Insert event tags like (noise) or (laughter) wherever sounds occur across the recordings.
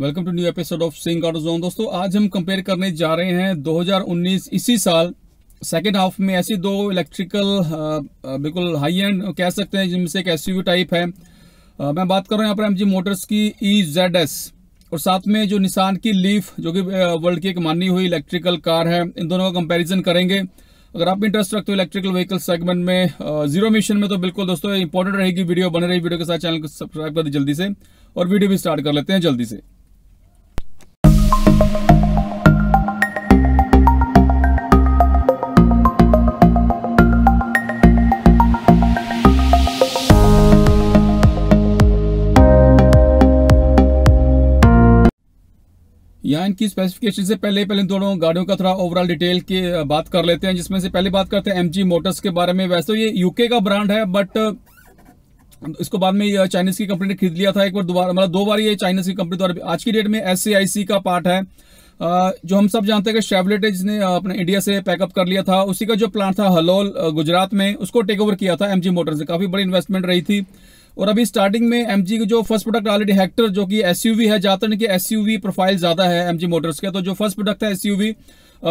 welcome to new episode of Singh auto zone दोस्तों आज हम कंपेयर करने जा रहे हैं 2019 इसी साल सेकेंड हाफ में ऐसी दो इलेक्ट्रिकल uh, uh, बिल्कुल हाई एंड कह सकते हैं जिनमें से एक एस टाइप है आ, uh, मैं बात कर रहा हूं यहाँ पर एम मोटर्स की ई जेड एस और साथ में जो निशान की लीफ जो कि वर्ल्ड की एक मानी हुई इलेक्ट्रिकल कार है इन दोनों का कंपेरिजन करेंगे अगर आप इंटरेस्ट रखते हो इलेक्ट्रिकल व्हीकल सेगमेंट में जीरो मिशन में तो बिल्कुल दोस्तों इंपॉर्टेंट रहेगी वीडियो बन रही वीडियो के साथ चैनल को सब्सक्राइब कर दी जल्दी से और वीडियो भी स्टार्ट कर लेते हैं जल्दी से डिजाइन की स्पेसिफिकेशन से पहले पहले दोनों गाड़ियों का थोड़ा ओवरऑल डिटेल की बात कर लेते हैं जिसमें से पहले बात करते हैं एमजी मोटर्स के बारे में वैसे तो ये यूके का ब्रांड है बट इसको बाद में चाइनीज की कंपनी ने खरीद लिया था एक बार दोबारा मतलब दो बार ये चाइनीज की कंपनी द्वारा आज की डेट में एस का पार्ट है जो हम सब जानते हैं कि शेवलेट है जिसने अपने इंडिया से पैकअप कर लिया था उसी का जो प्लांट था हलोल गुजरात में उसको टेक ओवर किया था एमजी मोटर्स ने काफी बड़ी इन्वेस्टमेंट रही थी और अभी स्टार्टिंग में एम की जो फर्स्ट प्रोडक्ट ऑलरेडी हेक्टर जो कि एस है जातन की एस प्रोफाइल ज़्यादा है एम मोटर्स के तो जो फर्स्ट प्रोडक्ट है एस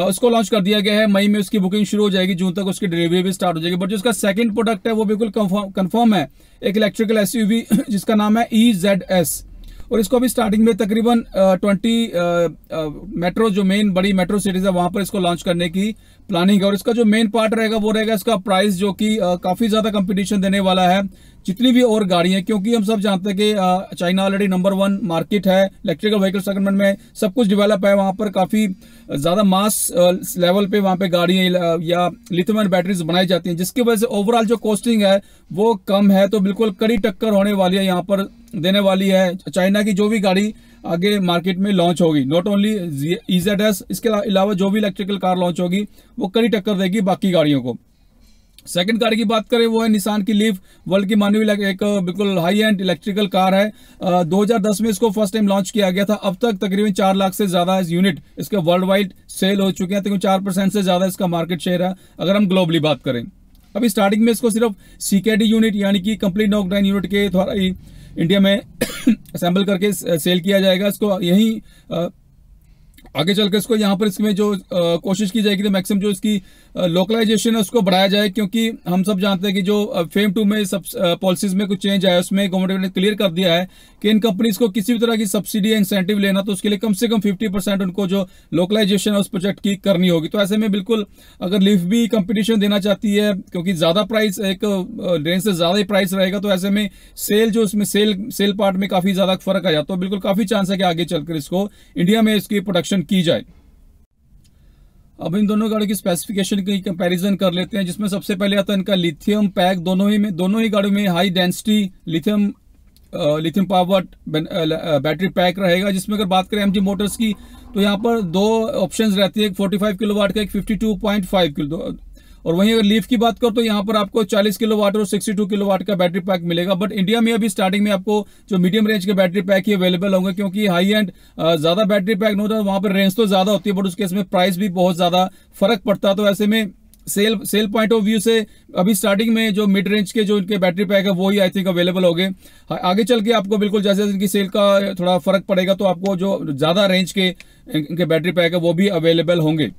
उसको लॉन्च कर दिया गया है मई में उसकी बुकिंग शुरू हो जाएगी जून तक उसकी डिलीवरी भी स्टार्ट हो जाएगी बट जो उसका सेकंड प्रोडक्ट है वो बिल्कुल कंफर्म है एक इलेक्ट्रिकल एस (clears throat) जिसका नाम है ई e और इसको अभी स्टार्टिंग में तकरीबन ट्वेंटी मेट्रो जो मेन बड़ी मेट्रो सिटीज है वहां पर इसको लॉन्च करने की प्लानिंग है और इसका जो मेन पार्ट रहेगा वो रहेगा इसका प्राइस जो कि काफी ज्यादा कंपटीशन देने वाला है जितनी भी और गाड़ियां क्योंकि हम सब जानते हैं कि China already number one market है इलेक्ट्रिकल व्हीकल सेगमेंट में सब कुछ डेवलप है वहां पर काफ़ी ज़्यादा मास लेवल पे वहाँ पे गाड़ियां या लिथियम बैटरीज बनाई जाती हैं जिसकी वजह से ओवरऑल जो कॉस्टिंग है वो कम है तो बिल्कुल कड़ी टक्कर होने वाली है यहाँ पर देने वाली है चाइना की जो भी गाड़ी आगे मार्केट में लॉन्च होगी नॉट ओनली इजेड इसके अलावा जो भी इलेक्ट्रिकल कार लॉन्च होगी वो कड़ी टक्कर देगी बाकी गाड़ियों को सेकंड कार की बात करें वो है निशान की लीफ वर्ल्ड की हुई एक बिल्कुल हाई एंड इलेक्ट्रिकल कार है आ, 2010 में इसको फर्स्ट टाइम लॉन्च किया गया था अब तक तकरीबन चार लाख से ज्यादा यूनिट इसके वर्ल्ड वाइड सेल हो चुके हैं तकरीबन चार परसेंट से ज्यादा इसका मार्केट शेयर है अगर हम ग्लोबली बात करें अभी स्टार्टिंग में इसको सिर्फ सीकेडी यूनिट यानी कि कंप्लीट नॉकडाइन यूनिट के द्वारा ही इंडिया में असेंबल (coughs) करके सेल किया जाएगा इसको यही आगे चलकर इसको यहाँ पर इसमें जो आ, कोशिश की जाएगी तो मैक्सिमम जो इसकी लोकलाइजेशन है उसको बढ़ाया जाए क्योंकि हम सब जानते हैं कि जो फेम टू में सब पॉलिसीज में कुछ चेंज आया उसमें गवर्नमेंट ने क्लियर कर दिया है कि इन कंपनीज को किसी भी तरह की सब्सिडी या इंसेंटिव लेना तो उसके लिए कम से कम फिफ्टी परसेंट उनको जो लोकलाइजेशन है उस प्रोजेक्ट की करनी होगी तो ऐसे में बिल्कुल अगर लिफ भी कंपिटिशन देना चाहती है क्योंकि ज़्यादा प्राइस एक रेंज से ज़्यादा ही प्राइस रहेगा तो ऐसे में सेल जो उसमें सेल सेल पार्ट में काफ़ी ज़्यादा फर्क आ जाता है तो बिल्कुल काफ़ी चांस है कि आगे चलकर इसको इंडिया में इसकी प्रोडक्शन की जाए अब इन दोनों गाड़ियों की स्पेसिफिकेशन की कंपैरिजन कर लेते हैं जिसमें सबसे पहले आता है इनका लिथियम पैक दोनों ही में दोनों ही गाड़ियों में high density lithium lithium power battery pack रहेगा जिसमें अगर बात करें एमजी मोटर्स की तो यहाँ पर दो ऑप्शंस रहती है एक 45 किलोवाट का एक 52.5 किलो और वहीं अगर लीफ की बात करो तो यहाँ पर आपको 40 वाट और 62 वाट का बैटरी पैक मिलेगा बट इंडिया में अभी स्टार्टिंग में आपको जो मीडियम रेंज के बैटरी पैक ही अवेलेबल होंगे क्योंकि हाई एंड ज़्यादा बैटरी पैक नहीं होता वहाँ पर रेंज तो ज़्यादा होती है बट उसके इसमें प्राइस भी बहुत ज़्यादा फर्क पड़ता है तो ऐसे में sale sale point of view से अभी स्टार्टिंग में जो मिड रेंज के जो इनके बैटरी पैक है वो ही आई थिंक अवेलेबल हो गए आगे चल के आपको बिल्कुल जैसे जैसे इनकी सेल का थोड़ा फर्क पड़ेगा तो आपको जो ज़्यादा रेंज के इनके बैटरी पैक है वो भी अवेलेबल होंगे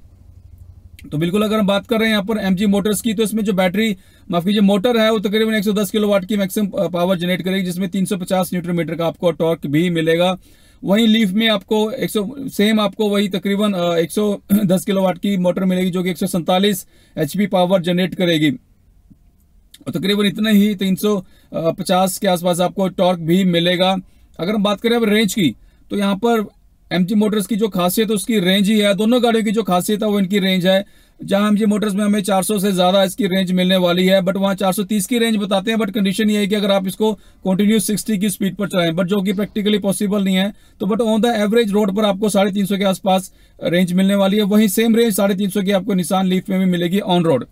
तो बिल्कुल अगर हम बात कर रहे हैं यहाँ पर एमजी मोटर्स की तो इसमें जो बैटरी माफ कीजिए मोटर है वो तकरीबन 110 किलोवाट की मैक्सिमम पावर जनरेट करेगी जिसमें 350 न्यूटन मीटर का आपको टॉर्क भी मिलेगा वहीं लीफ में आपको 100 सेम आपको वही तकरीबन 110 किलोवाट की मोटर मिलेगी जो कि एक एचपी पावर जनरेट करेगी और तकरीबन इतना ही तीन के आसपास आपको टॉर्क भी मिलेगा अगर हम बात करें अब रेंज की तो यहाँ पर एमजी मोटर्स की जो खासियत उसकी रेंज ही है दोनों गाड़ियों की जो खासियत है वो इनकी रेंज है जहां एमजी मोटर्स में हमें 400 से ज़्यादा इसकी रेंज मिलने वाली है बट वहां 430 की रेंज बताते हैं बट कंडीशन ये है कि अगर आप इसको कंटिन्यू 60 की स्पीड पर चलाएं बट जो कि प्रैक्टिकली पॉसिबल नहीं है तो but on the average road पर आपको साढ़े तीन के आसपास रेंज मिलने वाली है वही सेम रेंज साढ़े तीन की आपको निशान लीफ में भी मिलेगी ऑन रोड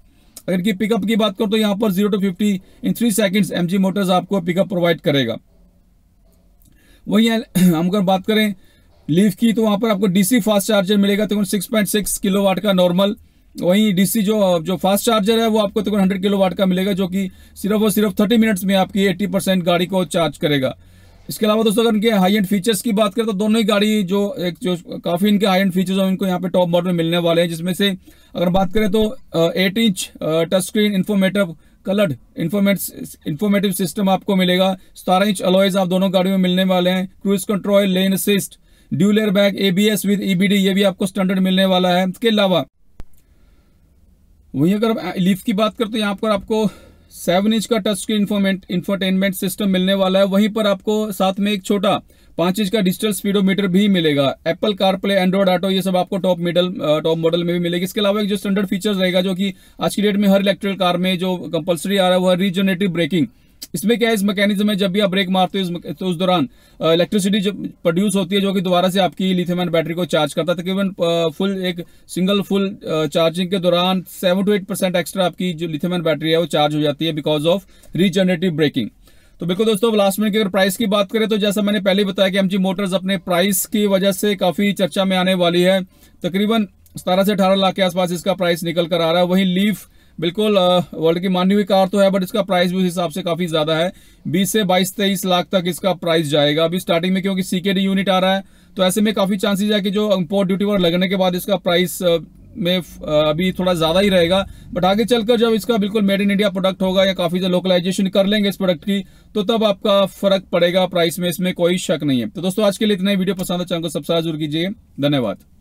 अगर की पिकअप की बात करो तो यहाँ पर zero to fifty in three seconds M motors आपको पिकअप प्रोवाइड करेगा वही हम अगर बात करें लीफ की तो वहां पर आपको डीसी फास्ट चार्जर मिलेगा तक six point six kilo watt का नॉर्मल वहीं डीसी जो जो फास्ट चार्जर है वो आपको तक हंड्रेड किलो वाट का मिलेगा जो कि सिर्फ और सिर्फ थर्टी मिनट्स में आपकी एट्टी परसेंट गाड़ी को चार्ज करेगा इसके अलावा दोस्तों अगर इनके हाई एंड फीचर्स की बात करें तो दोनों ही गाड़ी जो एक जो काफ़ी इनके हाई एंड फीचर्स हैं इनको यहाँ पे टॉप मॉडल मिलने वाले हैं जिसमें से अगर बात करें तो eight inch touch screen informative coloured inform informative system आपको मिलेगा सतारह इंच अलॉयज आप दोनों गाड़ियों में मिलने वाले हैं cruise control lane assist dual air bag ABS with EBD ये भी आपको स्टैंडर्ड मिलने वाला है इसके अलावा वहीं अगर लीफ की बात करते तो यहाँ पर आपको सेवन इंच का टच स्क्रीन इन्फोटेनमेंट सिस्टम मिलने वाला है वहीं पर आपको साथ में एक छोटा पांच इंच का डिजिटल स्पीडोमीटर भी मिलेगा एप्पल कारप्ले एंड्रॉइड ऑटो ये सब आपको टॉप मिडल टॉप मॉडल में भी मिलेगी इसके अलावा एक जो स्टैंडर्ड फीचर रहेगा जो कि आज की डेट में हर इलेक्ट्रिकल कार में जो कंपलसरी आ रहा है वो रीजनरेटिव ब्रेकिंग इसमें क्या है इस मैकेनिज्म है जब भी आप ब्रेक मारते हो तो उस दौरान इलेक्ट्रिसिटी जो प्रोड्यूस होती है जो कि दोबारा से आपकी लिथियम आयन बैटरी को चार्ज करता है तकरीबन फुल एक सिंगल फुल चार्जिंग के दौरान seven to eight percent extra आपकी जो लिथियम आयन बैटरी है वो चार्ज हो जाती है बिकॉज ऑफ रीजनरेटिव ब्रेकिंग तो बिल्कुल दोस्तों लास्ट में अगर प्राइस की बात करें तो जैसा मैंने पहले बताया कि एमजी मोटर्स अपने प्राइस की वजह से काफी चर्चा में आने वाली है तकरीबन सतारह से अठारह लाख के आसपास इसका प्राइस निकल कर आ रहा है वहीं लीफ बिल्कुल वर्ल्ड की मानी हुई कार तो है बट इसका प्राइस भी उस हिसाब से काफी ज्यादा है बीस से बाईस तेईस लाख तक इसका प्राइस जाएगा अभी स्टार्टिंग में क्योंकि सीकेडी यूनिट आ रहा है तो ऐसे में काफी चांसेस है कि जो इम्पोर्ट ड्यूटी पर लगने के बाद इसका प्राइस में अभी थोड़ा ज़्यादा ही रहेगा बट आगे चलकर जब इसका बिल्कुल मेड इन इंडिया प्रोडक्ट होगा या काफ़ी ज्यादा लोकलाइजेशन कर लेंगे इस प्रोडक्ट की तो तब आपका फर्क पड़ेगा प्राइस में इसमें कोई शक नहीं है तो दोस्तों आज के लिए इतना ही वीडियो पसंद है चैनल को सब्सक्राइब जरूर कीजिए धन्यवाद